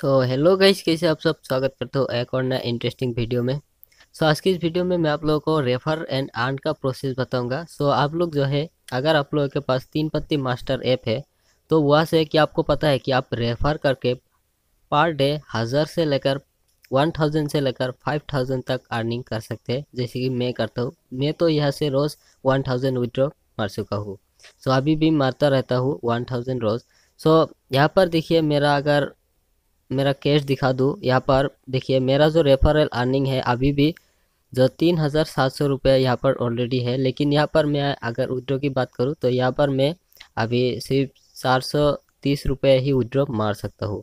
so hello guys कैसे आप सब स्वागत करते हो एक और नया इंटरेस्टिंग वीडियो में सो so, आज की इस वीडियो में मैं आप लोगों को रेफर एंड आर्न का प्रोसेस बताऊंगा सो so, आप लोग जो है अगर आप लोगों के पास तीन पत्ती मास्टर ऐप है तो वहाँ से कि आपको पता है कि आप रेफर करके पर डे हज़ार से लेकर वन थाउजेंड से लेकर फाइव थाउजेंड तक अर्निंग कर सकते हैं जैसे कि मैं करता हूँ मैं तो यहाँ से रोज़ वन थाउजेंड विड्रॉ मार चुका हूँ सो so, अभी भी मारता रहता हूँ वन थाउजेंड रोज़ सो so, यहाँ पर देखिए मेरा अगर मेरा कैश दिखा दूँ यहाँ पर देखिए मेरा जो रेफरल अर्निंग है अभी भी जो तीन हज़ार सात सौ रुपये यहाँ पर ऑलरेडी है लेकिन यहाँ पर मैं अगर विड्रॉ की बात करूँ तो यहाँ पर मैं अभी सिर्फ चार सौ तीस रुपये ही विड्रॉ मार सकता हूँ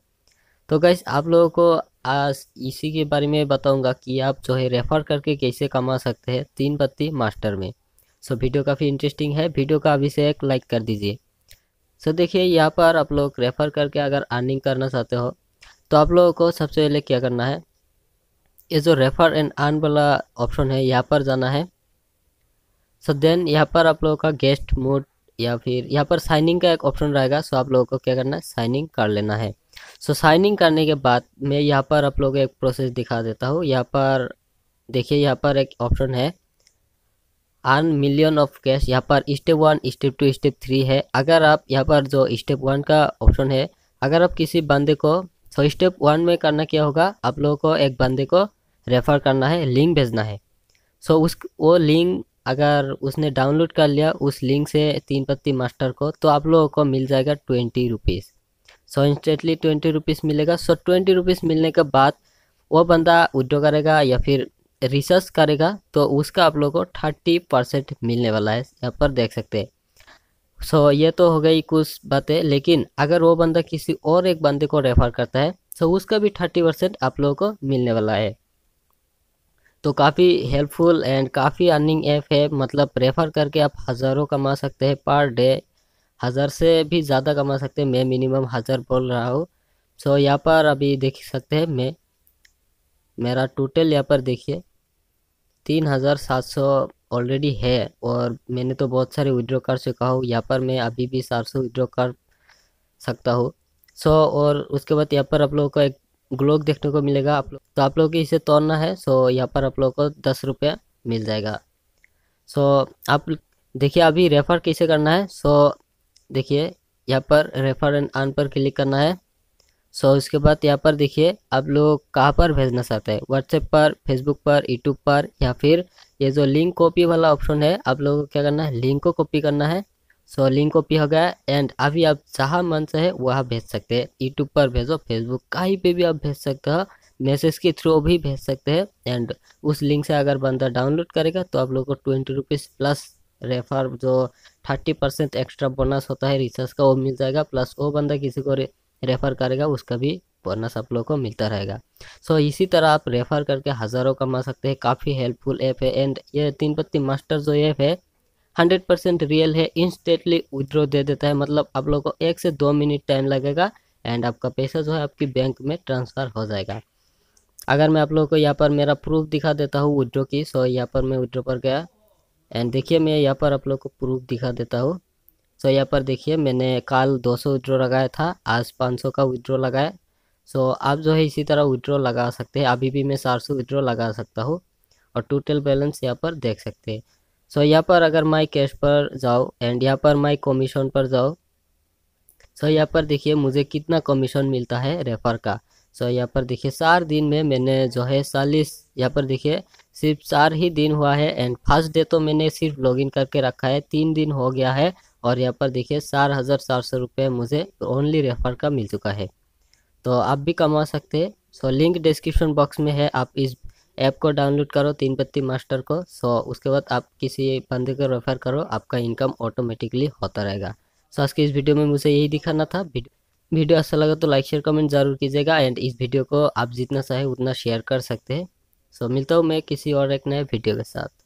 तो गैस आप लोगों को आज इसी के बारे में बताऊंगा कि आप जो है रेफ़र करके कैसे कमा सकते हैं तीन पत्ती मास्टर में सो वीडियो काफ़ी इंटरेस्टिंग है वीडियो का अभी से एक लाइक कर दीजिए सो देखिए यहाँ पर आप लोग रेफ़र करके अगर अर्निंग करना चाहते हो तो आप लोगों को सबसे पहले क्या करना है ये जो रेफर एंड आन वाला ऑप्शन है यहाँ पर जाना है सो देन यहाँ पर आप लोगों का गेस्ट मोड या फिर यहाँ पर साइनिंग का एक ऑप्शन रहेगा सो आप लोगों को क्या करना है साइनिंग कर लेना है सो साइनिंग करने के बाद मैं यहाँ पर आप लोगों को एक प्रोसेस दिखा देता हूँ यहाँ पर देखिए यहाँ पर एक ऑप्शन है आन मिलियन ऑफ कैश यहाँ पर step one step two step three है अगर आप यहाँ पर जो स्टेप वन का ऑप्शन है अगर आप किसी बंदे को सो स्टेप वन में करना क्या होगा आप लोगों को एक बंदे को रेफ़र करना है लिंक भेजना है सो उस वो लिंक अगर उसने डाउनलोड कर लिया उस लिंक से तीन पत्ती मास्टर को तो आप लोगों को मिल जाएगा twenty rupees so instantly twenty rupees मिलेगा सो ट्वेंटी रुपीज़ मिलने के बाद वो बंदा विड्रो करेगा या फिर रिसर्च करेगा तो उसका आप लोगों को थर्टी परसेंट मिलने वाला है यहाँ पर देख सकते हैं सो so, ये तो हो गई कुछ बातें लेकिन अगर वो बंदा किसी और एक बंदे को रेफर करता है सो so उसका भी थर्टी परसेंट आप लोगों को मिलने वाला है तो काफ़ी हेल्पफुल एंड काफ़ी अर्निंग ऐप है मतलब रेफ़र करके आप हज़ारों कमा सकते हैं पर डे हज़ार से भी ज़्यादा कमा सकते हैं मैं मिनिमम हज़ार बोल रहा हूँ सो so, यहाँ पर अभी देख सकते हैं मैं मेरा टोटल यहाँ पर देखिए तीन हज़ार सात सौ ऑलरेडी है और मैंने तो बहुत सारे विड्रो कार्ड से कहा हूँ यहाँ पर मैं अभी भी सात सौ विड्रो कर सकता हूँ सो और उसके बाद यहाँ पर आप लोगों को एक ग्लोक देखने को मिलेगा आप लोग तो आप लोगों को इसे तोड़ना है सो यहाँ पर आप लोगों को दस रुपये मिल जाएगा सो आप देखिए अभी रेफ़र कैसे करना है सो देखिए यहाँ पर रेफ़र एंड आन पर क्लिक करना है सो so, उसके बाद यहाँ पर देखिए आप लोग कहाँ पर भेजना चाहते हैं व्हाट्सएप पर फेसबुक पर यूट्यूब पर या फिर ये जो लिंक कॉपी वाला ऑप्शन है आप लोगों को क्या करना है लिंक को कॉपी करना है सो so, लिंक कॉपी हो गया एंड अभी आप जहाँ मन से है वहाँ भेज सकते हैं यूट्यूब पर भेजो फेसबुक कहीं पर भी आप भेज सकते हो मैसेज के थ्रू भी भेज सकते हैं एंड उस लिंक से अगर बंदा डाउनलोड करेगा तो आप लोग को ट्वेंटी रुपीज़ प्लस रेफर जो थर्टी परसेंट एक्स्ट्रा बोनस होता है रिचार्ज का वो मिल जाएगा प्लस वो बंदा किसी को रेफ़र करेगा उसका भी बोनस आप लोग को मिलता रहेगा सो so, इसी तरह आप रेफ़र करके हज़ारों कमा सकते हैं काफ़ी हेल्पफुल ऐप है एंड ये तीन पत्ती मास्टर जो ऐप है हंड्रेड परसेंट रियल है इंस्टेंटली विड्रॉ दे देता है मतलब आप लोग को एक से दो मिनट टाइम लगेगा एंड आपका पैसा जो है आपकी बैंक में ट्रांसफ़र हो जाएगा अगर मैं आप लोगों को यहाँ पर मेरा प्रूफ दिखा देता हूँ विड्रो की सो यहाँ पर मैं विड्रो पर गया एंड देखिए मैं यहाँ पर आप लोग को प्रूफ दिखा देता हूँ सो यहाँ पर देखिए मैंने कल 200 विड्रो लगाया था आज 500 का विड्रो लगाया सो आप जो है इसी तरह विड्रो लगा सकते हैं अभी भी मैं चार सौ विड्रो लगा सकता हूँ और टोटल बैलेंस यहाँ पर देख सकते हैं सो यहाँ पर अगर माई कैश पर जाओ एंड यहाँ पर माई कमीशन पर जाओ सो यहाँ पर देखिए मुझे कितना कमीशन मिलता है रेफर का सो यहाँ पर देखिए चार दिन में मैंने जो है चालीस यहाँ पर देखिए सिर्फ चार ही दिन हुआ है एंड फर्स्ट डे तो मैंने सिर्फ लॉगिन करके रखा है तीन दिन हो गया है और यहाँ पर देखिए चार हज़ार चार सौ रुपये मुझे ओनली रेफर का मिल चुका है तो आप भी कमा सकते हैं सो लिंक डिस्क्रिप्शन बॉक्स में है आप इस ऐप को डाउनलोड करो तीन पत्ती मास्टर को सो उसके बाद आप किसी बंदे को रेफर करो आपका इनकम ऑटोमेटिकली होता रहेगा सो आज के इस वीडियो में मुझे यही दिखाना था वीडियो अच्छा लगा तो लाइक शेयर कमेंट जरूर कीजिएगा एंड इस वीडियो को आप जितना चाहे उतना शेयर कर सकते हैं सो मिलता हूँ मैं किसी और एक नए वीडियो के साथ